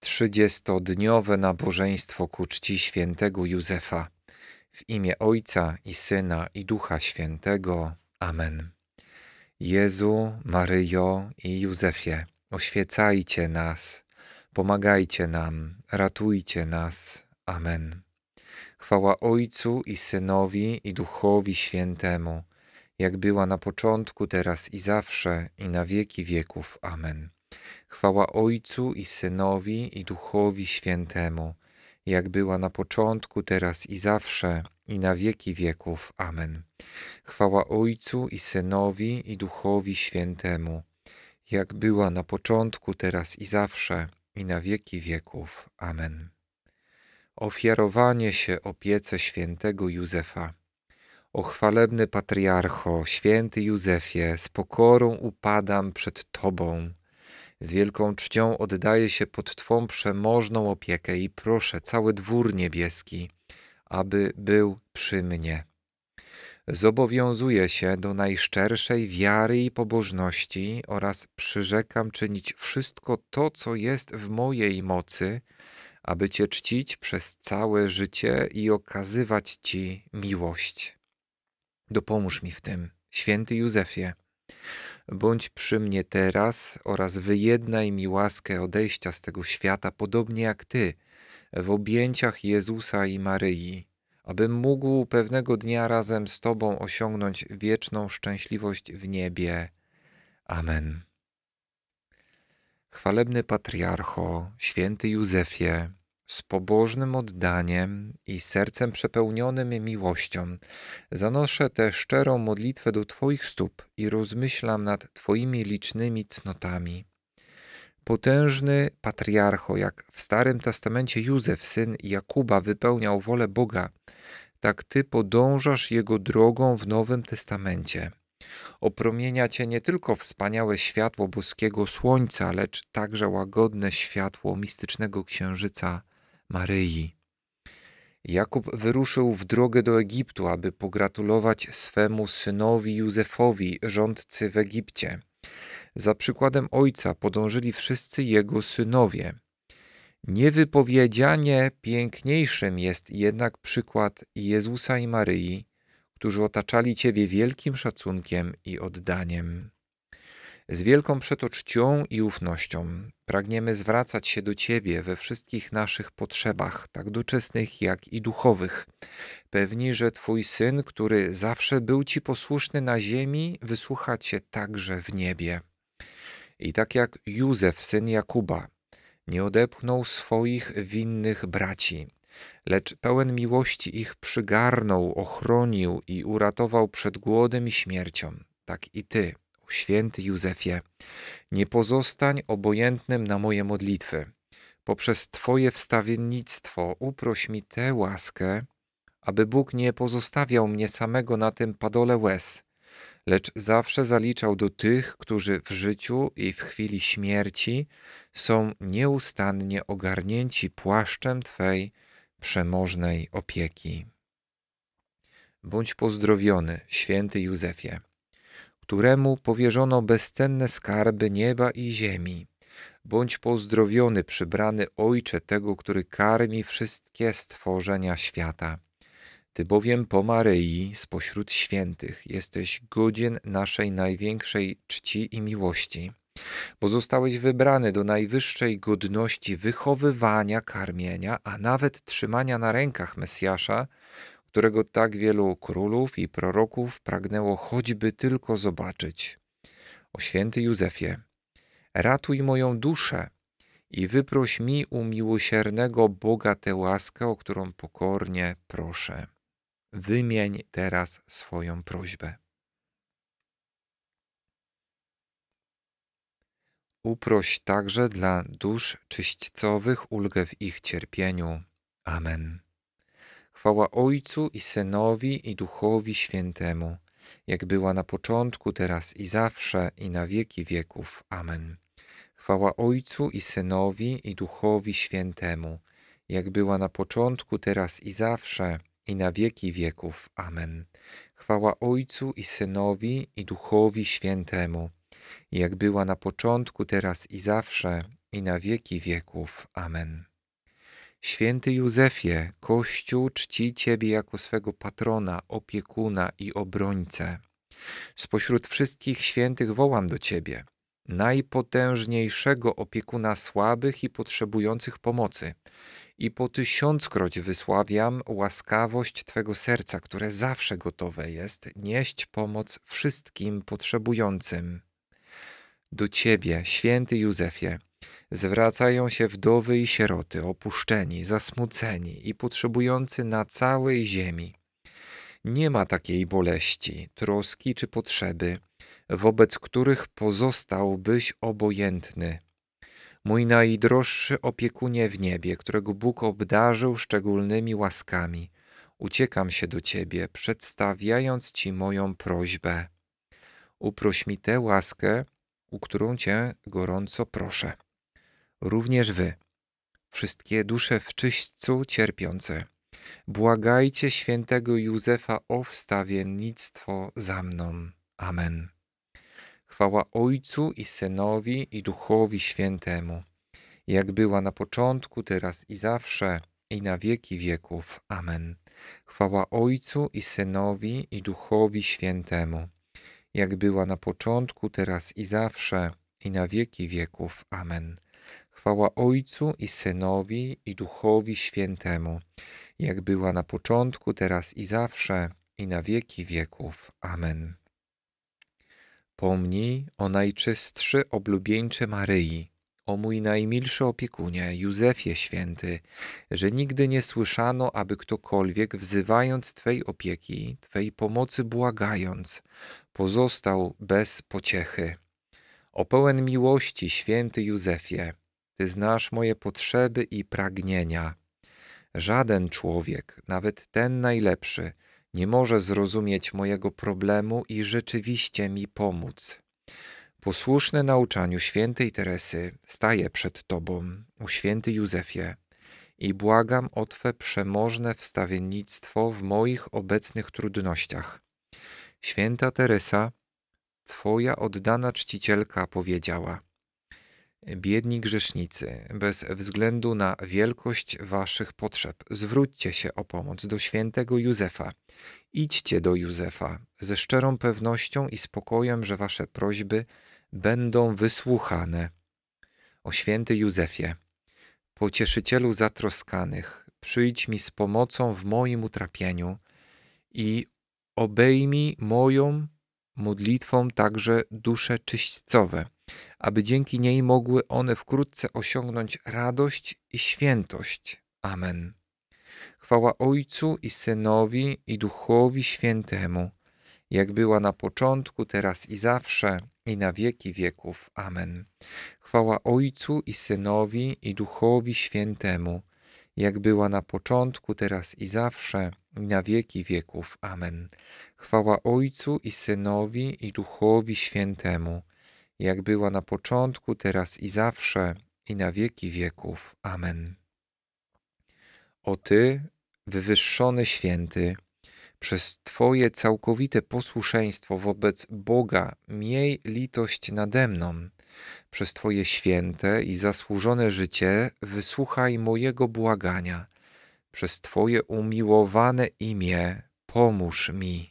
trzydziestodniowe nabożeństwo ku czci świętego Józefa. W imię Ojca i Syna i Ducha Świętego. Amen. Jezu, Maryjo i Józefie, oświecajcie nas, pomagajcie nam, ratujcie nas. Amen. Chwała Ojcu i Synowi i Duchowi Świętemu, jak była na początku, teraz i zawsze, i na wieki wieków. Amen. Chwała Ojcu i Synowi i Duchowi Świętemu, jak była na początku, teraz i zawsze, i na wieki wieków. Amen. Chwała Ojcu i Synowi i Duchowi Świętemu, jak była na początku, teraz i zawsze, i na wieki wieków. Amen. Ofiarowanie się opiece świętego Józefa. O chwalebny patriarcho, święty Józefie, z pokorą upadam przed Tobą z wielką czcią oddaję się pod Twą przemożną opiekę i proszę cały dwór niebieski, aby był przy mnie. Zobowiązuję się do najszczerszej wiary i pobożności oraz przyrzekam czynić wszystko to, co jest w mojej mocy, aby Cię czcić przez całe życie i okazywać Ci miłość. Dopomóż mi w tym, święty Józefie. Bądź przy mnie teraz oraz wyjednaj mi łaskę odejścia z tego świata, podobnie jak Ty, w objęciach Jezusa i Maryi, abym mógł pewnego dnia razem z Tobą osiągnąć wieczną szczęśliwość w niebie. Amen. Chwalebny patriarcho, święty Józefie, z pobożnym oddaniem i sercem przepełnionym miłością. Zanoszę tę szczerą modlitwę do Twoich stóp i rozmyślam nad Twoimi licznymi cnotami. Potężny patriarcho, jak w Starym Testamencie Józef, syn Jakuba, wypełniał wolę Boga, tak Ty podążasz Jego drogą w Nowym Testamencie. Opromienia Cię nie tylko wspaniałe światło boskiego słońca, lecz także łagodne światło mistycznego księżyca – Maryi. Jakub wyruszył w drogę do Egiptu, aby pogratulować swemu synowi Józefowi, rządcy w Egipcie. Za przykładem ojca podążyli wszyscy jego synowie. Niewypowiedzianie piękniejszym jest jednak przykład Jezusa i Maryi, którzy otaczali Ciebie wielkim szacunkiem i oddaniem. Z wielką przeto czcią i ufnością pragniemy zwracać się do Ciebie we wszystkich naszych potrzebach, tak doczesnych jak i duchowych. Pewni, że Twój Syn, który zawsze był Ci posłuszny na ziemi, wysłucha Cię także w niebie. I tak jak Józef, syn Jakuba, nie odepchnął swoich winnych braci, lecz pełen miłości ich przygarnął, ochronił i uratował przed głodem i śmiercią, tak i Ty Święty Józefie, nie pozostań obojętnym na moje modlitwy. Poprzez Twoje wstawiennictwo uproś mi tę łaskę, aby Bóg nie pozostawiał mnie samego na tym padole łez, lecz zawsze zaliczał do tych, którzy w życiu i w chwili śmierci są nieustannie ogarnięci płaszczem Twej przemożnej opieki. Bądź pozdrowiony, święty Józefie któremu powierzono bezcenne skarby nieba i ziemi. Bądź pozdrowiony, przybrany Ojcze tego, który karmi wszystkie stworzenia świata. Ty bowiem po Maryi spośród świętych jesteś godzien naszej największej czci i miłości, bo zostałeś wybrany do najwyższej godności wychowywania, karmienia, a nawet trzymania na rękach Mesjasza, którego tak wielu królów i proroków pragnęło choćby tylko zobaczyć. O święty Józefie, ratuj moją duszę i wyproś mi u miłosiernego Boga tę łaskę, o którą pokornie proszę. Wymień teraz swoją prośbę. Uproś także dla dusz czyśćcowych ulgę w ich cierpieniu. Amen. Chwała Ojcu i Synowi i Duchowi Świętemu, jak była na początku, teraz i zawsze, i na wieki wieków. Amen. Chwała Ojcu i Synowi i Duchowi Świętemu, jak była na początku, teraz i zawsze, i na wieki wieków. Amen. Chwała Ojcu i Synowi i Duchowi Świętemu, jak była na początku, teraz i zawsze, i na wieki wieków. Amen. Święty Józefie, Kościół czci Ciebie jako swego patrona, opiekuna i obrońcę. Spośród wszystkich świętych wołam do Ciebie, najpotężniejszego opiekuna słabych i potrzebujących pomocy. I po tysiąckroć wysławiam łaskawość Twego serca, które zawsze gotowe jest nieść pomoc wszystkim potrzebującym. Do Ciebie, święty Józefie, Zwracają się wdowy i sieroty, opuszczeni, zasmuceni i potrzebujący na całej ziemi. Nie ma takiej boleści, troski czy potrzeby, wobec których pozostałbyś obojętny. Mój najdroższy opiekunie w niebie, którego Bóg obdarzył szczególnymi łaskami, uciekam się do Ciebie, przedstawiając Ci moją prośbę. Uproś mi tę łaskę, u którą Cię gorąco proszę również wy, wszystkie dusze w czyśćcu cierpiące. Błagajcie świętego Józefa o wstawiennictwo za mną. Amen. Chwała Ojcu i Synowi i Duchowi Świętemu, jak była na początku, teraz i zawsze, i na wieki wieków. Amen. Chwała Ojcu i Synowi i Duchowi Świętemu, jak była na początku, teraz i zawsze, i na wieki wieków. Amen. Chwała Ojcu i Synowi i Duchowi Świętemu, jak była na początku, teraz i zawsze, i na wieki wieków. Amen. Pomnij o najczystszy oblubieńcze Maryi, o mój najmilszy opiekunie, Józefie Święty, że nigdy nie słyszano, aby ktokolwiek, wzywając Twej opieki, Twej pomocy błagając, pozostał bez pociechy. O pełen miłości, święty Józefie, ty znasz moje potrzeby i pragnienia. Żaden człowiek, nawet ten najlepszy, nie może zrozumieć mojego problemu i rzeczywiście mi pomóc. Posłuszny nauczaniu świętej Teresy, staję przed Tobą, o święty Józefie, i błagam o Twe przemożne wstawiennictwo w moich obecnych trudnościach. Święta Teresa, Twoja oddana czcicielka powiedziała – Biedni grzesznicy, bez względu na wielkość waszych potrzeb, zwróćcie się o pomoc do świętego Józefa. Idźcie do Józefa ze szczerą pewnością i spokojem, że wasze prośby będą wysłuchane. O święty Józefie, pocieszycielu zatroskanych, przyjdź mi z pomocą w moim utrapieniu i obejmij moją modlitwą także dusze czyśćcowe aby dzięki niej mogły one wkrótce osiągnąć radość i świętość. Amen. Chwała Ojcu i Synowi i Duchowi Świętemu, jak była na początku, teraz i zawsze, i na wieki wieków. Amen. Chwała Ojcu i Synowi i Duchowi Świętemu, jak była na początku, teraz i zawsze, i na wieki wieków. Amen. Chwała Ojcu i Synowi i Duchowi Świętemu, jak była na początku, teraz i zawsze, i na wieki wieków. Amen. O Ty, wywyższony święty, przez Twoje całkowite posłuszeństwo wobec Boga miej litość nade mną. Przez Twoje święte i zasłużone życie wysłuchaj mojego błagania. Przez Twoje umiłowane imię pomóż mi.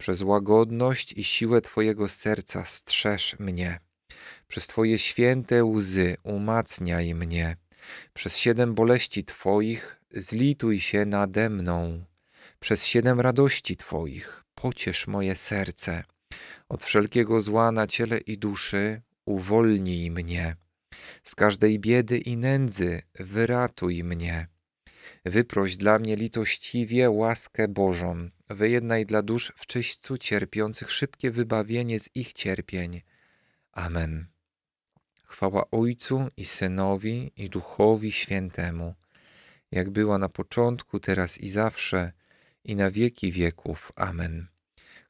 Przez łagodność i siłę Twojego serca strzeż mnie. Przez Twoje święte łzy umacniaj mnie. Przez siedem boleści Twoich zlituj się nade mną. Przez siedem radości Twoich pociesz moje serce. Od wszelkiego zła na ciele i duszy uwolnij mnie. Z każdej biedy i nędzy wyratuj mnie. Wyproś dla mnie litościwie łaskę Bożą wyjednaj dla dusz w czyśćcu cierpiących szybkie wybawienie z ich cierpień. Amen. Chwała Ojcu i Synowi i Duchowi Świętemu, jak była na początku, teraz i zawsze, i na wieki wieków. Amen.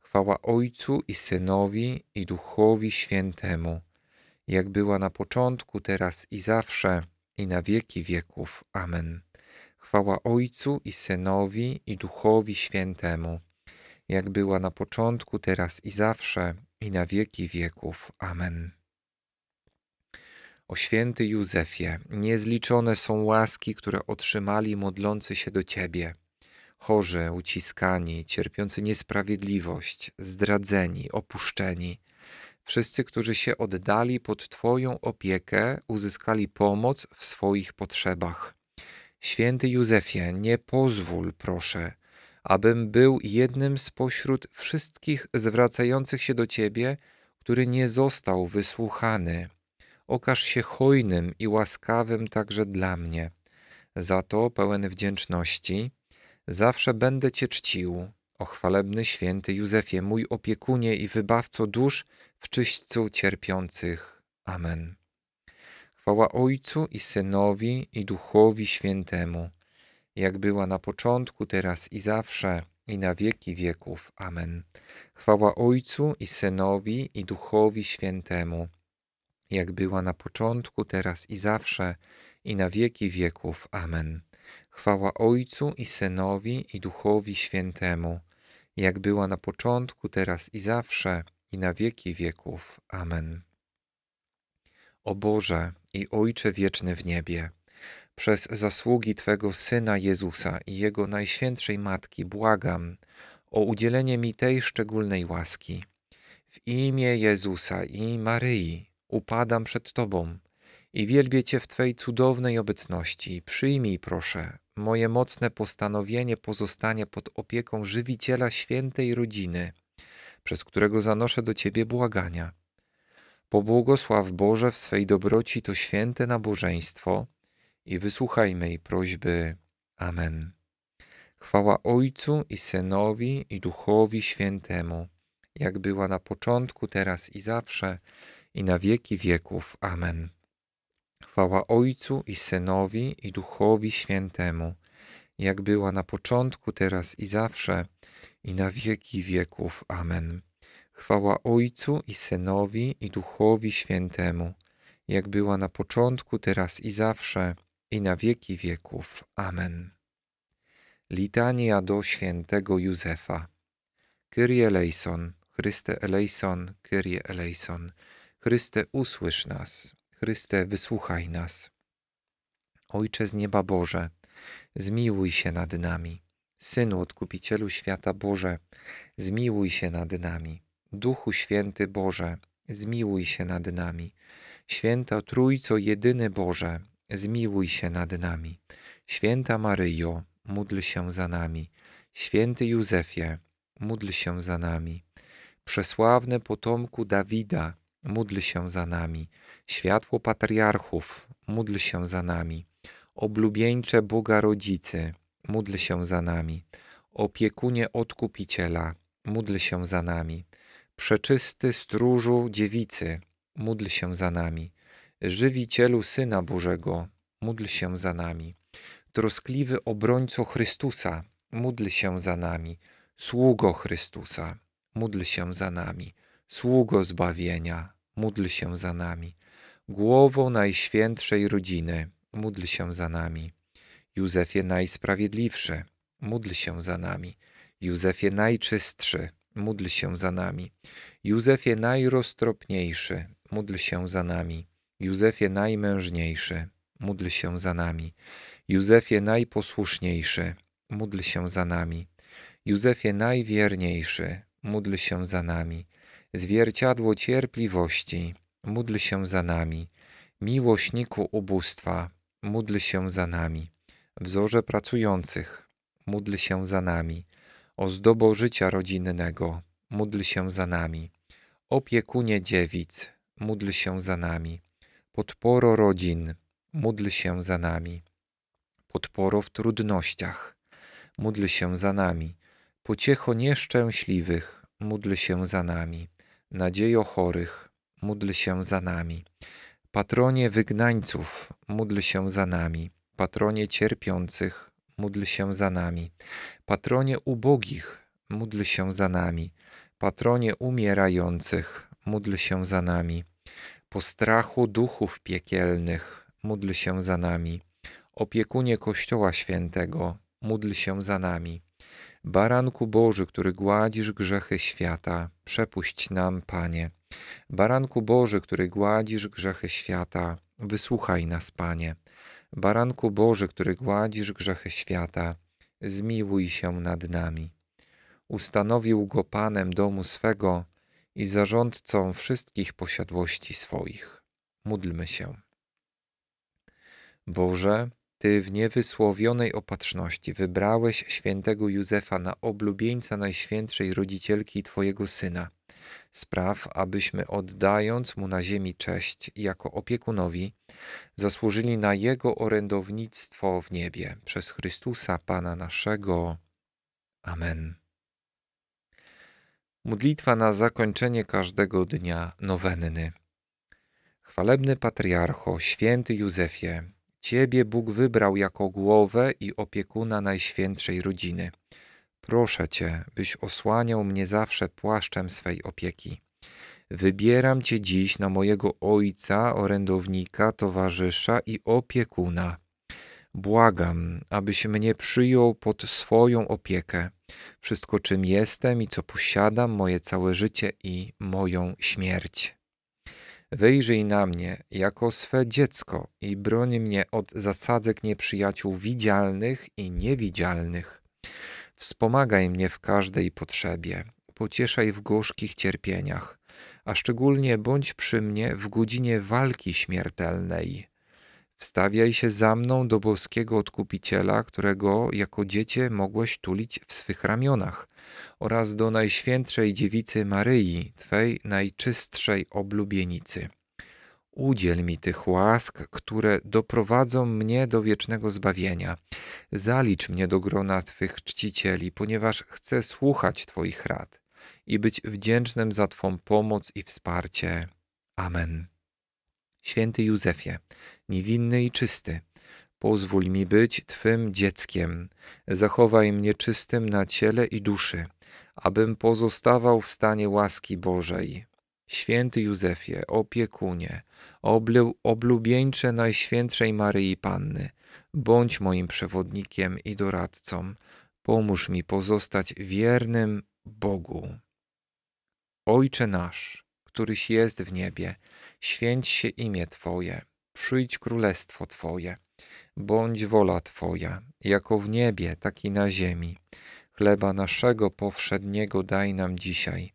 Chwała Ojcu i Synowi i Duchowi Świętemu, jak była na początku, teraz i zawsze, i na wieki wieków. Amen. Chwała Ojcu i Synowi i Duchowi Świętemu, jak była na początku, teraz i zawsze, i na wieki wieków. Amen. O święty Józefie, niezliczone są łaski, które otrzymali modlący się do Ciebie. Chorzy, uciskani, cierpiący niesprawiedliwość, zdradzeni, opuszczeni. Wszyscy, którzy się oddali pod Twoją opiekę, uzyskali pomoc w swoich potrzebach. Święty Józefie, nie pozwól, proszę, abym był jednym spośród wszystkich zwracających się do Ciebie, który nie został wysłuchany. Okaż się hojnym i łaskawym także dla mnie. Za to pełen wdzięczności zawsze będę Cię czcił. O chwalebny święty Józefie, mój opiekunie i wybawco dusz w czyśćcu cierpiących. Amen. Chwała Ojcu i Synowi i Duchowi Świętemu, jak była na początku, teraz i zawsze, i na wieki wieków. Amen. Chwała Ojcu i Synowi i Duchowi Świętemu, jak była na początku, teraz i zawsze, i na wieki wieków. Amen. Chwała Ojcu i Synowi i Duchowi Świętemu, jak była na początku, teraz i zawsze, i na wieki wieków. Amen. O Boże, i Ojcze wieczny w niebie, przez zasługi Twego Syna Jezusa i Jego Najświętszej Matki błagam o udzielenie mi tej szczególnej łaski. W imię Jezusa i Maryi upadam przed Tobą i wielbię Cię w Twojej cudownej obecności. Przyjmij, proszę, moje mocne postanowienie pozostania pod opieką żywiciela świętej rodziny, przez którego zanoszę do Ciebie błagania Pobłogosław Boże w swej dobroci to święte nabożeństwo i wysłuchaj mej prośby. Amen. Chwała Ojcu i Synowi i Duchowi Świętemu, jak była na początku, teraz i zawsze, i na wieki wieków. Amen. Chwała Ojcu i Synowi i Duchowi Świętemu, jak była na początku, teraz i zawsze, i na wieki wieków. Amen. Chwała Ojcu i Synowi i Duchowi Świętemu, jak była na początku, teraz i zawsze, i na wieki wieków. Amen. Litania do świętego Józefa. Kyrie eleison, Chryste eleison, Kyrie eleison. Chryste usłysz nas, Chryste wysłuchaj nas. Ojcze z nieba Boże, zmiłuj się nad nami. Synu Odkupicielu Świata Boże, zmiłuj się nad nami. Duchu Święty Boże, zmiłuj się nad nami. Święta Trójco Jedyny Boże, zmiłuj się nad nami. Święta Maryjo, módl się za nami. Święty Józefie, módl się za nami. Przesławne potomku Dawida, módl się za nami. Światło patriarchów, módl się za nami. Oblubieńcze Boga Rodzicy, módl się za nami. Opiekunie Odkupiciela, módl się za nami. Przeczysty stróżu dziewicy, módl się za nami. Żywicielu Syna Bożego, módl się za nami. Troskliwy obrońco Chrystusa, módl się za nami. Sługo Chrystusa, módl się za nami. Sługo zbawienia, módl się za nami. Głowo Najświętszej Rodziny, módl się za nami. Józefie Najsprawiedliwszy, módl się za nami. Józefie Najczystszy, módl się za nami. Józefie najroztropniejszy, módl się za nami. Józefie najmężniejszy, módl się za nami. Józefie najposłuszniejszy, módl się za nami. Józefie najwierniejszy, módl się za nami. Zwierciadło cierpliwości, módl się za nami. Miłośniku ubóstwa, módl się za nami. Wzorze pracujących, módl się za nami ozdobo życia rodzinnego, módl się za nami. Opiekunie dziewic, módl się za nami. Podporo rodzin, módl się za nami. Podporo w trudnościach, módl się za nami. Pociecho nieszczęśliwych, módl się za nami. Nadziejo chorych, módl się za nami. Patronie wygnańców, módl się za nami. Patronie cierpiących, módl się za nami. Patronie ubogich, módl się za nami. Patronie umierających, módl się za nami. Po strachu duchów piekielnych, módl się za nami. Opiekunie Kościoła Świętego, módl się za nami. Baranku Boży, który gładzisz grzechy świata, przepuść nam, Panie. Baranku Boży, który gładzisz grzechy świata, wysłuchaj nas, Panie. Baranku Boży, który gładzisz grzechy świata, zmiłuj się nad nami. Ustanowił go panem domu swego i zarządcą wszystkich posiadłości swoich. Módlmy się. Boże, Ty w niewysłowionej opatrzności wybrałeś świętego Józefa na oblubieńca Najświętszej Rodzicielki Twojego Syna – spraw, abyśmy oddając mu na ziemi cześć jako opiekunowi, zasłużyli na jego orędownictwo w niebie przez Chrystusa Pana naszego. Amen. Modlitwa na zakończenie każdego dnia nowenny. Chwalebny patriarcho, święty Józefie, Ciebie Bóg wybrał jako głowę i opiekuna najświętszej rodziny. Proszę Cię, byś osłaniał mnie zawsze płaszczem swej opieki. Wybieram Cię dziś na mojego ojca, orędownika, towarzysza i opiekuna. Błagam, abyś mnie przyjął pod swoją opiekę. Wszystko, czym jestem i co posiadam, moje całe życie i moją śmierć. Wejrzyj na mnie jako swe dziecko i broń mnie od zasadzek nieprzyjaciół widzialnych i niewidzialnych. Wspomagaj mnie w każdej potrzebie, pocieszaj w gorzkich cierpieniach, a szczególnie bądź przy mnie w godzinie walki śmiertelnej. Wstawiaj się za mną do boskiego odkupiciela, którego jako dziecię mogłeś tulić w swych ramionach, oraz do Najświętszej Dziewicy Maryi, Twej najczystszej oblubienicy. Udziel mi tych łask, które doprowadzą mnie do wiecznego zbawienia. Zalicz mnie do grona Twych czcicieli, ponieważ chcę słuchać Twoich rad i być wdzięcznym za Twą pomoc i wsparcie. Amen. Święty Józefie, niewinny i czysty, pozwól mi być Twym dzieckiem. Zachowaj mnie czystym na ciele i duszy, abym pozostawał w stanie łaski Bożej. Święty Józefie, opiekunie, oblu, oblubieńcze Najświętszej Maryi Panny, bądź moim przewodnikiem i doradcą, pomóż mi pozostać wiernym Bogu. Ojcze nasz, któryś jest w niebie, święć się imię Twoje, przyjdź królestwo Twoje, bądź wola Twoja, jako w niebie, tak i na ziemi. Chleba naszego powszedniego daj nam dzisiaj –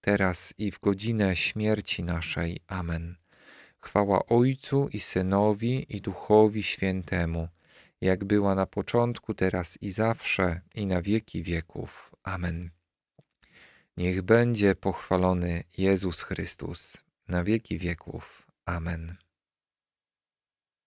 teraz i w godzinę śmierci naszej. Amen. Chwała Ojcu i Synowi i Duchowi Świętemu, jak była na początku, teraz i zawsze, i na wieki wieków. Amen. Niech będzie pochwalony Jezus Chrystus, na wieki wieków. Amen.